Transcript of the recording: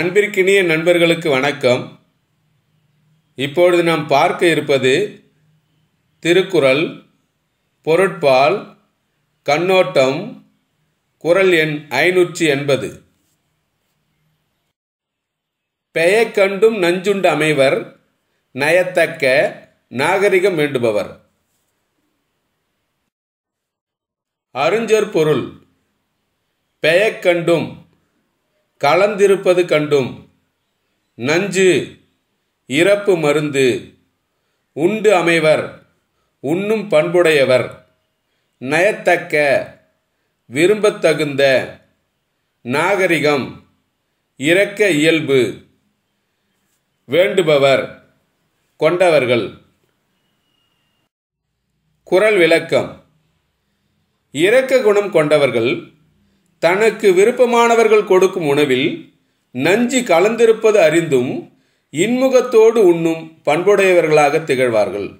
அன்பிற்கினிய நண்பர்களுக்கு வணக்கம் இப்பொழுது நாம் பார்க்க இருப்பது திருக்குறள் பொருட்பால் கண்ணோட்டம் குரல் எண் ஐநூற்றி எண்பது பெயர் கண்டும் நஞ்சுண்டு அமைவர் நயத்தக்க நாகரிகம் வேண்டுபவர் அருஞ்சொற்பொருள் பொருள் பெயக்கண்டும் கலந்திருப்பது கண்டும் நஞ்சு இறப்பு மருந்து உண்டு அமைவர் உண்ணும் பண்புடையவர் நயத்தக்க விரும்பத்தகுந்த நாகரிகம் இறக்க இயல்பு வேண்டுபவர் கொண்டவர்கள் குரல் விளக்கம் இரக்க குணம் கொண்டவர்கள் தனக்கு விருப்பமானவர்கள் கொடுக்கும் உணவில் நஞ்சு கலந்திருப்பது அறிந்தும் இன்முகத்தோடு உண்ணும் பண்புடையவர்களாக திகழ்வார்கள்